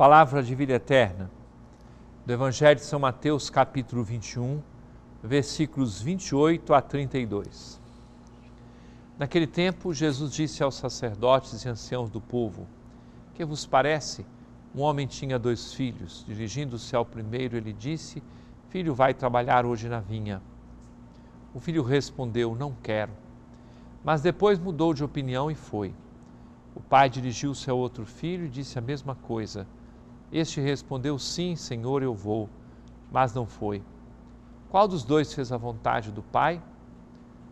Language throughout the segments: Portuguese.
palavra de vida eterna, do Evangelho de São Mateus, capítulo 21, versículos 28 a 32. Naquele tempo, Jesus disse aos sacerdotes e anciãos do povo: Que vos parece? Um homem tinha dois filhos. Dirigindo-se ao primeiro, ele disse: Filho, vai trabalhar hoje na vinha. O filho respondeu: Não quero. Mas depois mudou de opinião e foi. O pai dirigiu-se ao outro filho e disse a mesma coisa. Este respondeu: Sim, Senhor, eu vou, mas não foi. Qual dos dois fez a vontade do Pai?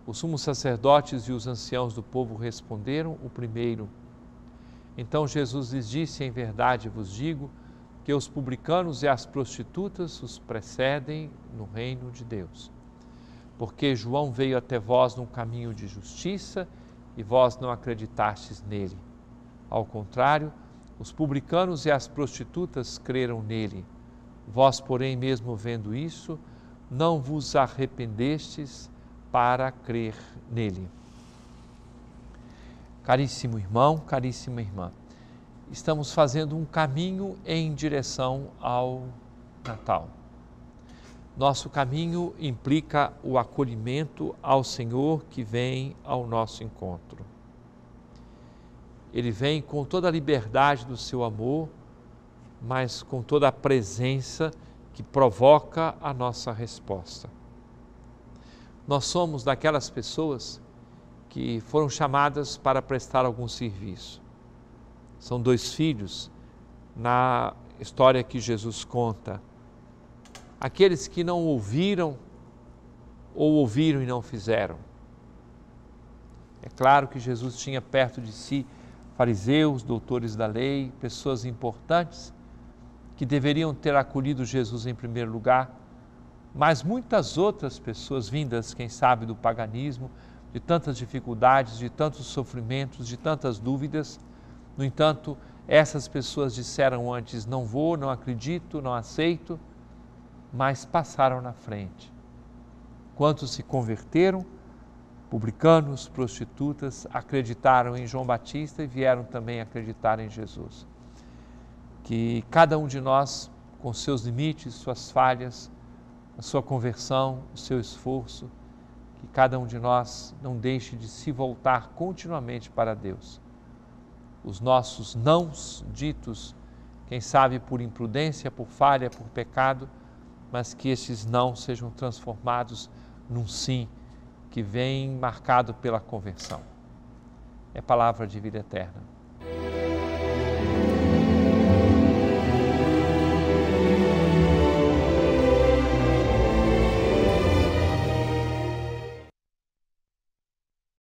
Os sumos sacerdotes e os anciãos do povo responderam: O primeiro. Então Jesus lhes disse: Em verdade vos digo que os publicanos e as prostitutas os precedem no reino de Deus. Porque João veio até vós num caminho de justiça e vós não acreditastes nele. Ao contrário, os publicanos e as prostitutas creram nele. Vós, porém, mesmo vendo isso, não vos arrependestes para crer nele. Caríssimo irmão, caríssima irmã, estamos fazendo um caminho em direção ao Natal. Nosso caminho implica o acolhimento ao Senhor que vem ao nosso encontro ele vem com toda a liberdade do seu amor, mas com toda a presença que provoca a nossa resposta. Nós somos daquelas pessoas que foram chamadas para prestar algum serviço. São dois filhos na história que Jesus conta. Aqueles que não ouviram ou ouviram e não fizeram. É claro que Jesus tinha perto de si fariseus, doutores da lei, pessoas importantes que deveriam ter acolhido Jesus em primeiro lugar, mas muitas outras pessoas vindas, quem sabe, do paganismo, de tantas dificuldades, de tantos sofrimentos, de tantas dúvidas. No entanto, essas pessoas disseram antes: não vou, não acredito, não aceito, mas passaram na frente. Quantos se converteram? Publicanos, prostitutas acreditaram em João Batista e vieram também acreditar em Jesus. Que cada um de nós, com seus limites, suas falhas, a sua conversão, o seu esforço, que cada um de nós não deixe de se voltar continuamente para Deus. Os nossos nãos ditos, quem sabe por imprudência, por falha, por pecado, mas que esses não sejam transformados num sim que vem marcado pela conversão. É palavra de vida eterna.